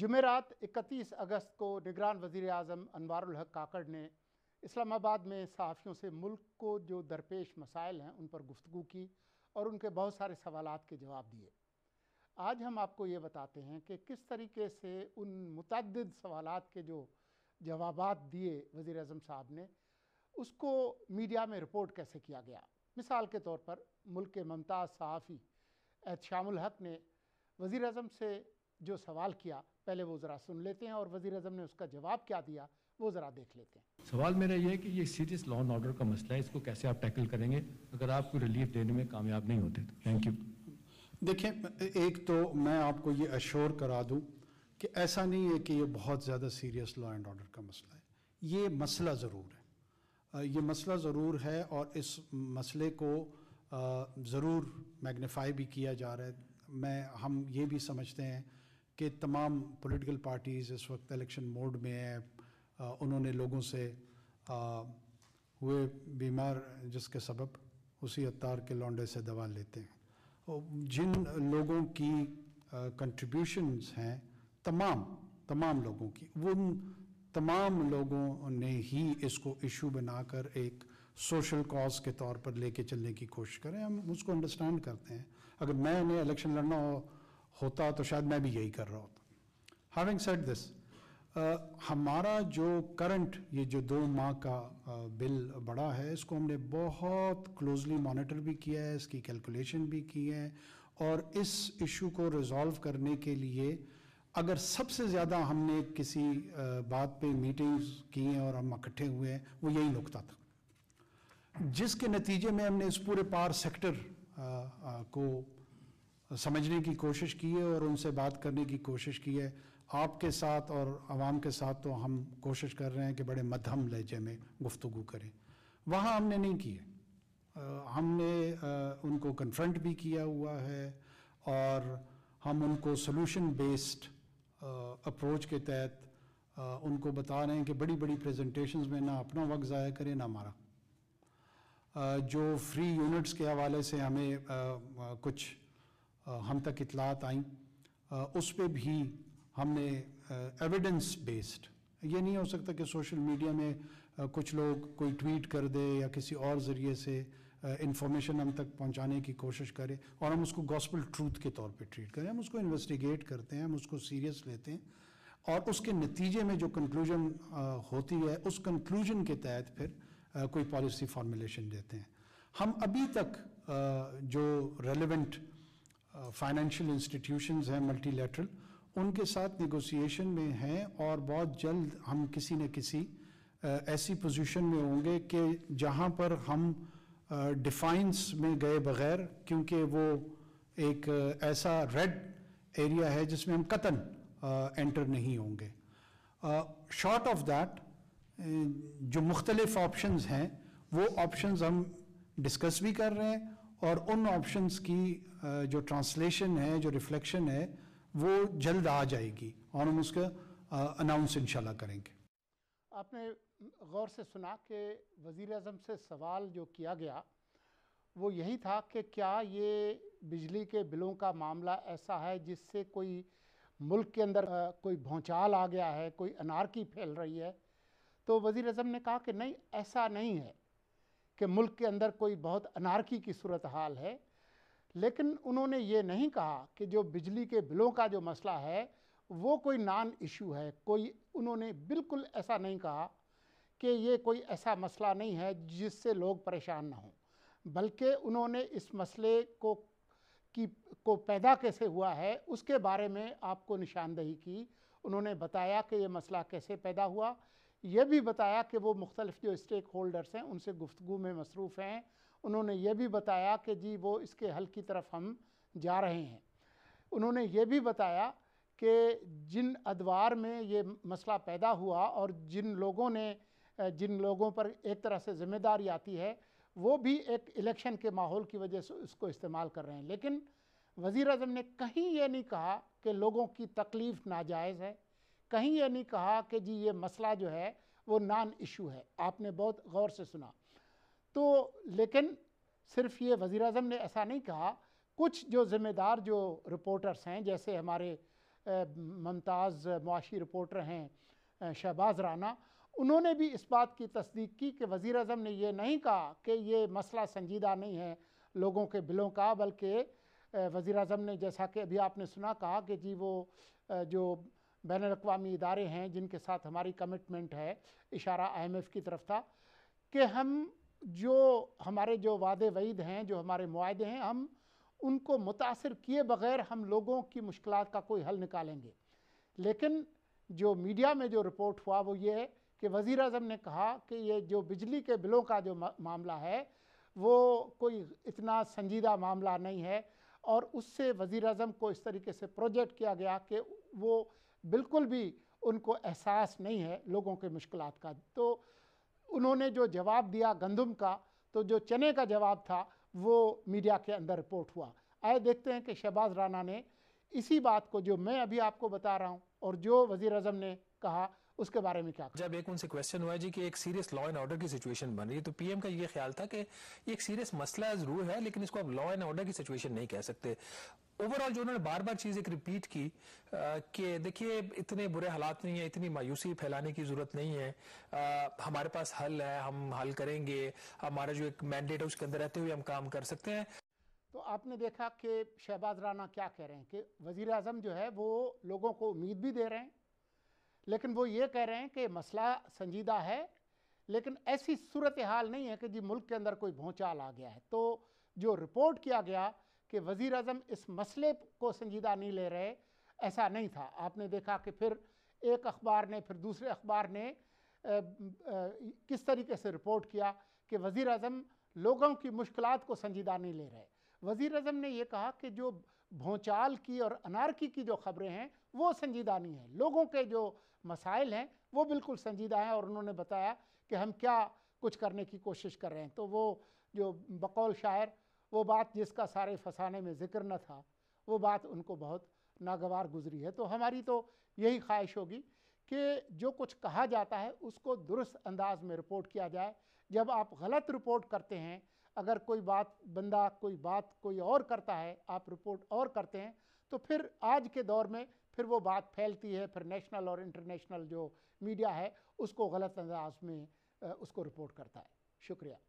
जुमेरात 31 अगस्त को निगरान वजीर अजम अनवारुल काकड़ ने इस्लामाबाद में सहाफ़ियों से मुल्क को जो दरपेश मसाइल हैं उन पर गुफ्तु की और उनके बहुत सारे सवाल के जवाब दिए आज हम आपको ये बताते हैं कि किस तरीके से उन मुतद सवाल के जो जवाब दिए वज़ी अजम साहब ने उसको मीडिया में रिपोर्ट कैसे किया गया मिसाल के तौर पर मुल्क के ममताज़ सहाफ़ी एहत श्यामक हक ने वज़ी अजम से जो सवाल किया पहले वो ज़रा सुन लेते हैं और वजीर अजम ने उसका जवाब क्या दिया वो ज़रा देख लेते हैं सवाल मेरा ये है कि ये सीरियस लॉ एंड ऑर्डर का मसला है इसको कैसे आप टैकल करेंगे अगर आप कोई रिलीफ देने में कामयाब नहीं होते तो थैंक यू देखिए एक तो मैं आपको ये अश्योर करा दूँ कि ऐसा नहीं है कि ये बहुत ज़्यादा सीरियस लॉ एंड ऑर्डर का मसला है ये मसला ज़रूर है ये मसला ज़रूर है और इस मसले को ज़रूर मैग्नीफाई भी किया जा रहा है मैं हम ये भी समझते हैं कि तमाम पॉलिटिकल पार्टीज़ इस वक्त इलेक्शन मोड में हैं उन्होंने लोगों से आ, हुए बीमार जिसके सबब उसी अतार के लौंडे से दवा लेते हैं जिन लोगों की कंट्रीब्यूशंस हैं तमाम तमाम लोगों की उन तमाम लोगों ने ही इसको इशू बनाकर एक सोशल कॉज के तौर पर लेके चलने की कोशिश करें हम उसको अंडरस्टैंड करते हैं अगर मैंने इलेक्शन लड़ना हो होता तो शायद मैं भी यही कर रहा होता हैविंग सेट दिस हमारा जो करंट ये जो दो माह का uh, बिल बड़ा है इसको हमने बहुत क्लोजली मॉनिटर भी किया है इसकी कैलकुलेशन भी की है और इस इशू को रिजॉल्व करने के लिए अगर सबसे ज़्यादा हमने किसी बात पे मीटिंग्स की हैं और हम इकट्ठे हुए हैं वो यही नुकता था जिसके नतीजे में हमने इस पूरे पार सेक्टर को समझने की कोशिश की है और उनसे बात करने की कोशिश की है आपके साथ और आवाम के साथ तो हम कोशिश कर रहे हैं कि बड़े मध्यम लहजे में गुफ्तु करें वहाँ हमने नहीं किए हमने उनको कन्फ्रंट भी किया हुआ है और हम उनको सोल्यूशन बेस्ड अप्रोच के तहत उनको बता रहे हैं कि बड़ी बड़ी प्रेजेंटेशन में ना अपना वक्त ज़ाया करें ना हमारा जो फ्री यूनिट्स के हवाले से हमें कुछ हम तक इतलात आई उस पर भी हमने एविडेंस बेस्ड ये नहीं हो सकता कि सोशल मीडिया में कुछ लोग कोई ट्वीट कर दे या किसी और ज़रिए से इंफॉर्मेशन हम तक पहुंचाने की कोशिश करें और हम उसको गॉस्पल ट्रूथ के तौर पे ट्रीट करें हम उसको इन्वेस्टिगेट करते हैं हम उसको सीरियस लेते हैं और उसके नतीजे में जो कंक्लूजन होती है उस कंक्लूजन के तहत फिर कोई पॉलिसी फॉर्मुलेशन देते हैं हम अभी तक जो रेलिवेंट फाइनेंशियल इंस्टीट्यूशंस हैं मल्टीलेटरल उनके साथ निगोसिएशन में हैं और बहुत जल्द हम किसी न किसी ऐसी पोजीशन में होंगे कि जहां पर हम डिफाइंस में गए बगैर क्योंकि वो एक ऐसा रेड एरिया है जिसमें हम कतन एंटर नहीं होंगे शॉर्ट ऑफ दैट जो मुख्तलिफ ऑप्शंस हैं वो ऑप्शंस हम डिस्कस भी कर रहे हैं और उन ऑप्शंस की जो ट्रांसलेशन है जो रिफ्लेक्शन है वो जल्द आ जाएगी और हम उसका अनाउंस इंशाल्लाह करेंगे आपने गौर से सुना कि वज़ी अजम से सवाल जो किया गया वो यही था कि क्या ये बिजली के बिलों का मामला ऐसा है जिससे कोई मुल्क के अंदर कोई भौचाल आ गया है कोई अनारकी फैल रही है तो वज़ी अजम ने कहा कि नहीं ऐसा नहीं है कि मुल्क के अंदर कोई बहुत अनारकी की सूरत हाल है लेकिन उन्होंने ये नहीं कहा कि जो बिजली के बिलों का जो मसला है वो कोई नान इशू है कोई उन्होंने बिल्कुल ऐसा नहीं कहा कि ये कोई ऐसा मसला नहीं है जिससे लोग परेशान ना हों बल्कि उन्होंने इस मसले को की को पैदा कैसे हुआ है उसके बारे में आपको निशानदेही की उन्होंने बताया कि ये मसला कैसे पैदा हुआ यह भी बताया कि वो मुख्तलिफ जो स्टेक होल्डर्स हैं उनसे गुफ्तु में मसरूफ़ हैं उन्होंने यह भी बताया कि जी वो इसके हल की तरफ हम जा रहे हैं उन्होंने ये भी बताया कि जिन अदवार में ये मसला पैदा हुआ और जिन लोगों ने जिन लोगों पर एक तरह से ज़िम्मेदारी आती है वो भी एक इलेक्शन के माहौल की वजह से उसको इस्तेमाल कर रहे हैं लेकिन वज़ी अजम ने कहीं ये नहीं कहा कि लोगों की तकलीफ़ नाजायज़ है कहीं ये नहीं कहा कि जी ये मसला जो है वो नान इशू है आपने बहुत गौर से सुना तो लेकिन सिर्फ ये वज़ी अजम ने ऐसा नहीं कहा कुछ जो ज़िम्मेदार जो रिपोर्टर्स हैं जैसे हमारे मुमताज़ मुआशी रिपोर्टर हैं शहबाज राना उन्होंने भी इस बात की तस्दीक की कि वज़ी अजम ने यह नहीं कहा कि ये मसला संजीदा नहीं है लोगों के बिलों का बल्कि वज़ी अजम ने जैसा कि अभी आपने सुना कहा कि जी वो जो बैन अवी इदारे हैं जिनके साथ हमारी कमिटमेंट है इशारा आईएमएफ की तरफ था कि हम जो हमारे जो वादे वईद हैं जो हमारे माहे हैं हम उनको मुतासर किए बगैर हम लोगों की मुश्किल का कोई हल निकालेंगे लेकिन जो मीडिया में जो रिपोर्ट हुआ वो ये है कि वज़ी अजम ने कहा कि ये जो बिजली के बिलों का जो मामला है वो कोई इतना संजीदा मामला नहीं है और उससे वज़ी अजम को इस तरीके से प्रोजेक्ट किया गया कि वो बिल्कुल भी उनको एहसास नहीं है लोगों के मुश्किल का तो उन्होंने जो जवाब दिया गंदम का तो जो चने का जवाब था वो मीडिया के अंदर रिपोर्ट हुआ आए देखते हैं कि शहबाज राना ने इसी बात को जो मैं अभी आपको बता रहा हूँ और जो वज़ी अजम ने कहा उसके बारे में क्या जब एक उनसे क्वेश्चन हुआ जी कि एक सीरियस लॉ एंड ऑर्डर की सिचुएशन बन रही है तो पीएम का ये ख्याल था कि एक सीरियस मसला जरूर है लेकिन इसको आप लॉ एंड ऑर्डर की सिचुएशन नहीं कह सकते ओवरऑल जो उन्होंने बार बार चीज एक रिपीट की कि देखिए इतने बुरे हालात नहीं है इतनी मायूसी फैलाने की जरूरत नहीं है आ, हमारे पास हल है हम हल करेंगे हमारा जो एक मैंडेट है उसके अंदर रहते हुए हम काम कर सकते हैं तो आपने देखा कि शहबाज राना क्या कह रहे हैं कि वजीर अजम जो है वो लोगों को उम्मीद भी दे रहे हैं लेकिन वो ये कह रहे हैं कि मसला संजीदा है लेकिन ऐसी सूरत हाल नहीं है कि जी मुल्क के अंदर कोई भूचाल आ गया है तो जो रिपोर्ट किया गया कि वज़ी अजम इस मसले को संजीदा नहीं ले रहे ऐसा नहीं था आपने देखा कि फिर एक अखबार ने फिर दूसरे अखबार ने आ, आ, किस तरीके से रिपोर्ट किया कि वज़ी अजम लोगों की मुश्किल को संजीदा नहीं ले रहे वज़ी अजम ने यह कहा कि जो भोचाल की और अनारकी की जो ख़बरें हैं वो संजीदा नहीं हैं लोगों के जो मसाइल हैं वो बिल्कुल संजीदा हैं और उन्होंने बताया कि हम क्या कुछ करने की कोशिश कर रहे हैं तो वो जो बकौल शायर वो बात जिसका सारे फसाने में ज़िक्र न था वो बात उनको बहुत नागवार गुजरी है तो हमारी तो यही ख्वाहिश होगी कि जो कुछ कहा जाता है उसको दुरुस्त अंदाज में रिपोर्ट किया जाए जब आप गलत रिपोर्ट करते हैं अगर कोई बात बंदा कोई बात कोई और करता है आप रिपोर्ट और करते हैं तो फिर आज के दौर में फिर वो बात फैलती है फिर नेशनल और इंटरनेशनल जो मीडिया है उसको गलत अंदाज में उसको रिपोर्ट करता है शुक्रिया